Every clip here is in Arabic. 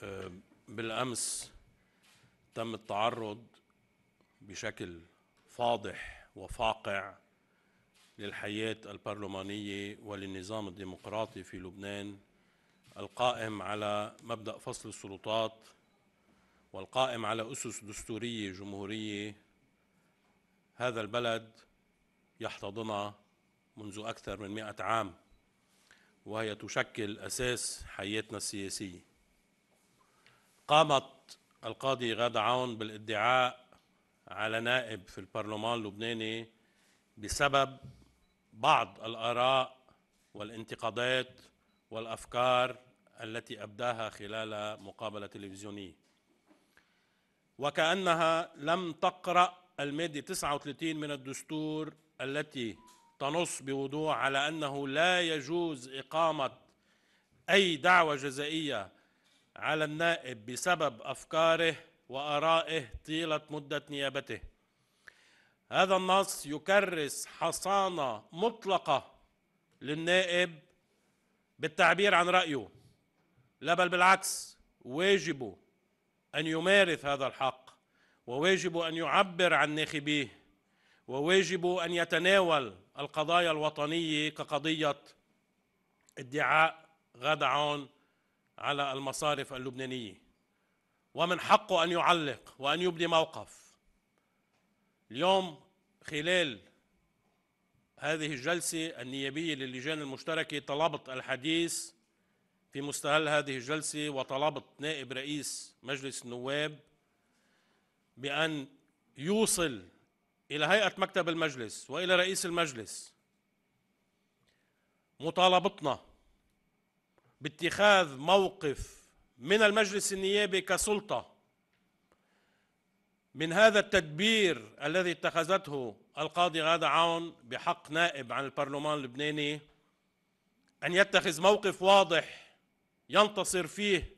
آه، بالامس تم التعرض بشكل فاضح وفاقع للحياه البرلمانيه وللنظام الديمقراطي في لبنان القائم على مبدا فصل السلطات والقائم على اسس دستوريه جمهوريه هذا البلد يحتضنها منذ اكثر من مائه عام وهي تشكل اساس حياتنا السياسيه قامت القاضي غادة عون بالادعاء على نائب في البرلمان اللبناني بسبب بعض الآراء والانتقادات والأفكار التي أبداها خلال مقابلة تلفزيونية وكأنها لم تقرأ المادة 39 من الدستور التي تنص بوضوح على أنه لا يجوز إقامة أي دعوة جزائية على النائب بسبب أفكاره وآرائه طيلة مدة نيابته هذا النص يكرس حصانة مطلقة للنائب بالتعبير عن رأيه لا بل بالعكس واجبه أن يمارس هذا الحق وواجب أن يعبر عن ناخبيه وواجب أن يتناول القضايا الوطنية كقضية ادعاء عون على المصارف اللبنانية ومن حقه أن يعلق وأن يبدي موقف اليوم خلال هذه الجلسة النيابية للجان المشتركة طلبت الحديث في مستهل هذه الجلسة وطلبت نائب رئيس مجلس النواب بأن يوصل إلى هيئة مكتب المجلس وإلى رئيس المجلس مطالبتنا باتخاذ موقف من المجلس النيابي كسلطه من هذا التدبير الذي اتخذته القاضي غادة عون بحق نائب عن البرلمان اللبناني أن يتخذ موقف واضح ينتصر فيه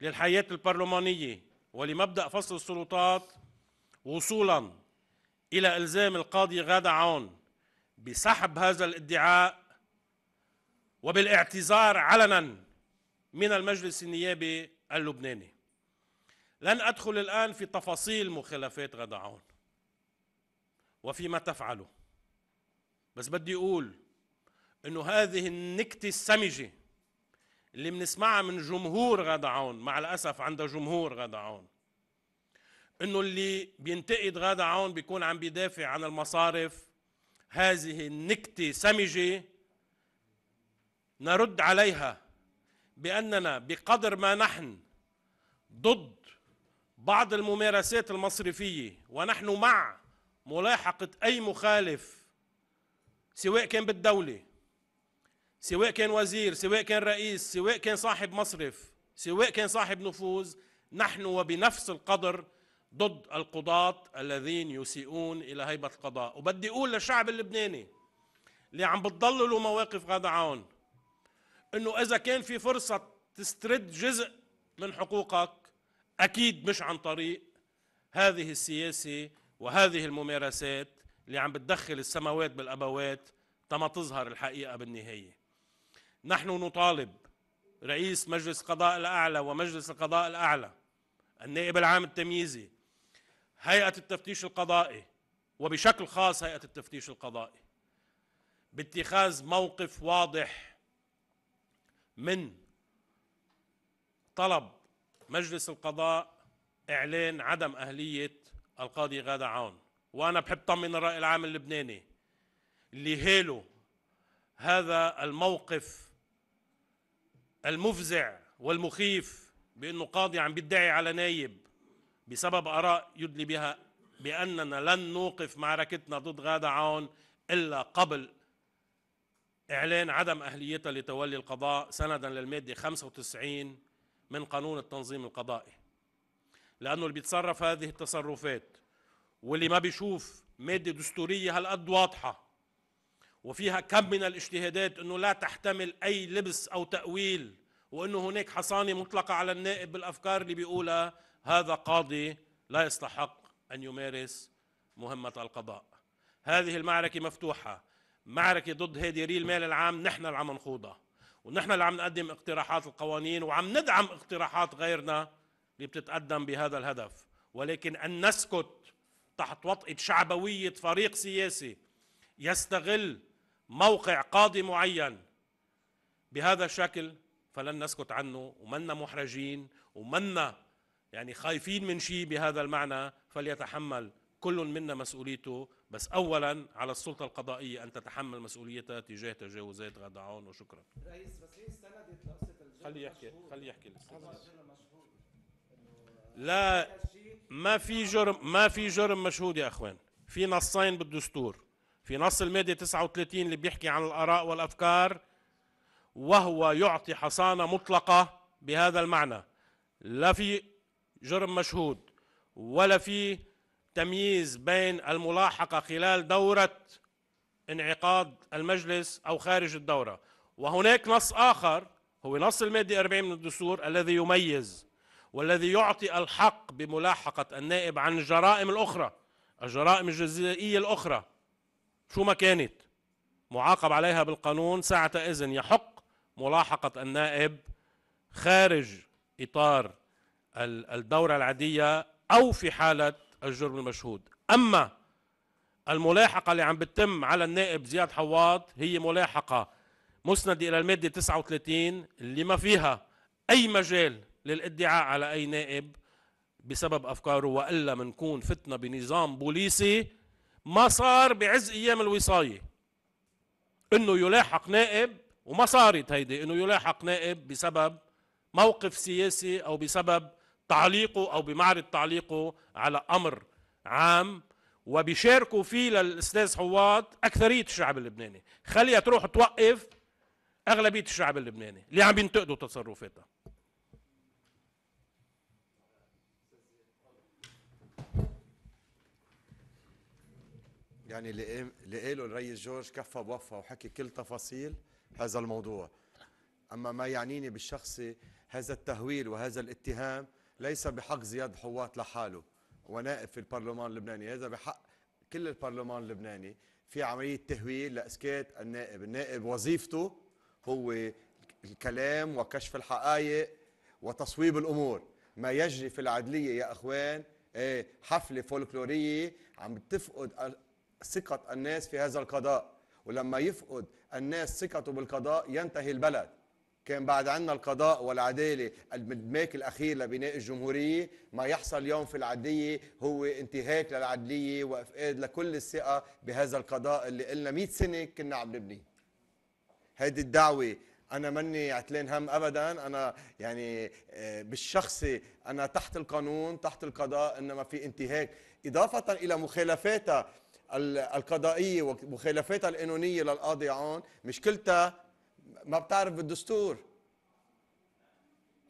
للحياة البرلمانية ولمبدأ فصل السلطات وصولا إلى إلزام القاضي غادة عون بسحب هذا الادعاء وبالاعتذار علنا من المجلس النيابي اللبناني لن أدخل الآن في تفاصيل مخالفات غدعون عون وفيما تفعله بس بدي أقول أنه هذه النكتة السمجة اللي بنسمعها من جمهور غادة عون مع الأسف عندها جمهور غادة عون أنه اللي بينتقد غادة عون بيكون عم بيدافع عن المصارف هذه النكتة سمجة نرد عليها باننا بقدر ما نحن ضد بعض الممارسات المصرفيه ونحن مع ملاحقه اي مخالف سواء كان بالدوله سواء كان وزير سواء كان رئيس سواء كان صاحب مصرف سواء كان صاحب نفوذ نحن وبنفس القدر ضد القضاة الذين يسيئون إلى هيبة القضاء وبدي أقول للشعب اللبناني اللي عم بتضللوا مواقف غادة عون انه اذا كان في فرصه تسترد جزء من حقوقك اكيد مش عن طريق هذه السياسه وهذه الممارسات اللي عم بتدخل السماوات بالابوات تما تظهر الحقيقه بالنهايه. نحن نطالب رئيس مجلس القضاء الاعلى ومجلس القضاء الاعلى النائب العام التمييزي هيئه التفتيش القضائي وبشكل خاص هيئه التفتيش القضائي باتخاذ موقف واضح من طلب مجلس القضاء اعلان عدم اهليه القاضي غاده عون وانا بحب طمن الراي العام اللبناني اللي هالوا هذا الموقف المفزع والمخيف بانه قاضي عم بيدعي على نايب بسبب اراء يدلي بها باننا لن نوقف معركتنا ضد غاده عون الا قبل إعلان عدم أهليتها لتولي القضاء سندا للمادة 95 من قانون التنظيم القضائي لأنه اللي بيتصرف هذه التصرفات واللي ما بيشوف مادة دستورية هالقد واضحة وفيها كم من الاجتهادات أنه لا تحتمل أي لبس أو تأويل وأنه هناك حصانة مطلقة على النائب بالأفكار اللي بيقولها هذا قاضي لا يستحق أن يمارس مهمة القضاء هذه المعركة مفتوحة معركه ضد هذه ريل مال العام نحن اللي عم نخوضها ونحن اللي عم نقدم اقتراحات القوانين وعم ندعم اقتراحات غيرنا اللي بتتقدم بهذا الهدف ولكن ان نسكت تحت وطئه شعبويه فريق سياسي يستغل موقع قاضي معين بهذا الشكل فلن نسكت عنه ومنا محرجين ومنا يعني خايفين من شيء بهذا المعنى فليتحمل كل منا مسؤوليته بس اولا على السلطه القضائيه ان تتحمل مسؤوليتها تجاه تجاوزات غدا عون وشكرا رئيس بس ليه استندت لقصه الجنه يحكي خلي يحكي لا ما في جرم ما في جرم مشهود يا اخوان في نصين بالدستور في نص الماده 39 اللي بيحكي عن الاراء والافكار وهو يعطي حصانه مطلقه بهذا المعنى لا في جرم مشهود ولا في تمييز بين الملاحقة خلال دورة انعقاد المجلس أو خارج الدورة وهناك نص آخر هو نص المادة 40 من الدستور الذي يميز والذي يعطي الحق بملاحقة النائب عن الجرائم الأخرى الجرائم الجزائية الأخرى شو ما كانت معاقب عليها بالقانون ساعة إذن يحق ملاحقة النائب خارج إطار الدورة العادية أو في حالة الجرم المشهود أما الملاحقة اللي عم بتتم على النائب زياد حواض هي ملاحقة مسندة إلى المادة 39 اللي ما فيها أي مجال للادعاء على أي نائب بسبب أفكاره وإلا منكون فتنة بنظام بوليسي ما صار بعز أيام الوصاية إنه يلاحق نائب وما صارت هيدي إنه يلاحق نائب بسبب موقف سياسي أو بسبب تعليقه أو بمعرض تعليقه على أمر عام وبيشاركوا فيه للأستاذ حواد أكثرية الشعب اللبناني خليها تروح توقف أغلبية الشعب اللبناني اللي عم بينتقدوا تصرفاتها يعني اللي قاله الرئيس جورج كفى بوفى وحكي كل تفاصيل هذا الموضوع اما ما يعنيني بالشخصي هذا التهويل وهذا الاتهام ليس بحق زياد حوات لحاله ونائب في البرلمان اللبناني هذا بحق كل البرلمان اللبناني في عملية تهويل لإسكات النائب النائب وظيفته هو الكلام وكشف الحقائق وتصويب الأمور ما يجري في العدلية يا أخوان إيه، حفلة فولكلورية عم تفقد ثقة الناس في هذا القضاء ولما يفقد الناس ثقته بالقضاء ينتهي البلد كان بعد عنا القضاء والعدالة المدماك الأخير لبناء الجمهورية ما يحصل اليوم في العدلية هو انتهاك للعدلية وإفقاد لكل الثقة بهذا القضاء اللي قلنا 100 سنة كنا عم نبنيه هذه الدعوة أنا مني عتلان هم أبدا أنا يعني آه، بالشخصي أنا تحت القانون تحت القضاء إنما في انتهاك إضافة إلى مخالفاتها القضائية ومخالفاتها القانونية للقاضي عون مشكلتها ما بتعرف بالدستور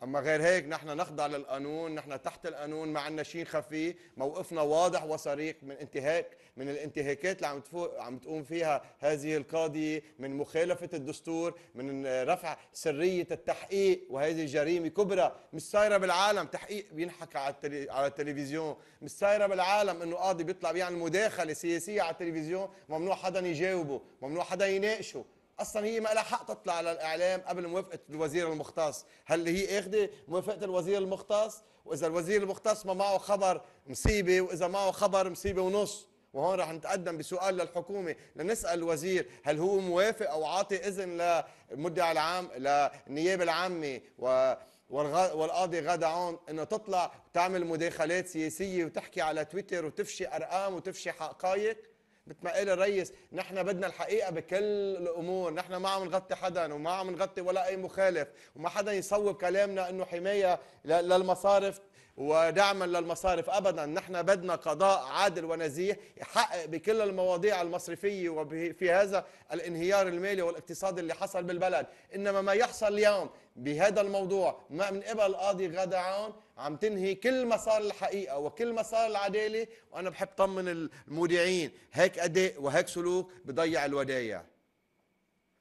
اما غير هيك نحن نخضع للقانون نحن تحت القانون ما عندنا شيء خفي موقفنا واضح وصريح من انتهاك من الانتهاكات اللي عم تفوق عم تقوم فيها هذه القاضيه من مخالفه الدستور من رفع سريه التحقيق وهذه جريمه كبرى مش صايره بالعالم تحقيق بينحكى على التلي... على التلفزيون مش صايره بالعالم انه قاضي بيطلع بيعمل مداخله سياسيه على التلفزيون ممنوع حدا يجاوبه ممنوع حدا يناقشه اصلا هي ما لها حق تطلع على الاعلام قبل موافقه الوزير المختص هل هي اخذه موافقه الوزير المختص واذا الوزير المختص ما معه خبر مصيبه واذا معه خبر مصيبه ونص وهون رح نتقدم بسؤال للحكومة لنسأل الوزير هل هو موافق أو عاطي إذن للمدعي العام للنيابة العامة و والقاضي غادة عون انه تطلع تعمل مداخلات سياسيه وتحكي على تويتر وتفشي ارقام وتفشي حقائق مثل ما قال الريس نحن بدنا الحقيقه بكل الامور نحن ما عم نغطي حدا وما عم نغطي ولا اي مخالف وما حدا يصوب كلامنا انه حمايه للمصارف ودعما للمصارف ابدا نحن بدنا قضاء عادل ونزيه يحقق بكل المواضيع المصرفيه وفي هذا الانهيار المالي والاقتصادي اللي حصل بالبلد انما ما يحصل اليوم بهذا الموضوع ما من قبل قاضي غدا عون عم تنهي كل مسار الحقيقه وكل مسار العداله وانا بحب طمن المودعين هيك اداء وهيك سلوك بضيع الودايع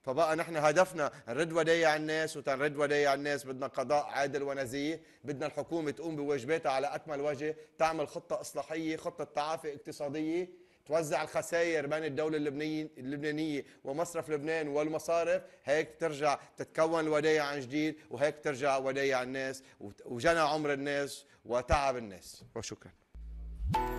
فبقى نحن هدفنا نرد ودايع الناس وتنرد ودايع الناس بدنا قضاء عادل ونزيه بدنا الحكومه تقوم بواجباتها على اكمل وجه تعمل خطه اصلاحيه خطه تعافي اقتصاديه توزع الخسائر بين الدولة اللبنانية, اللبنانية ومصرف لبنان والمصارف هيك ترجع تتكون الودايع عن جديد وهيك ترجع ودايع الناس وجنى عمر الناس وتعب الناس وشكرا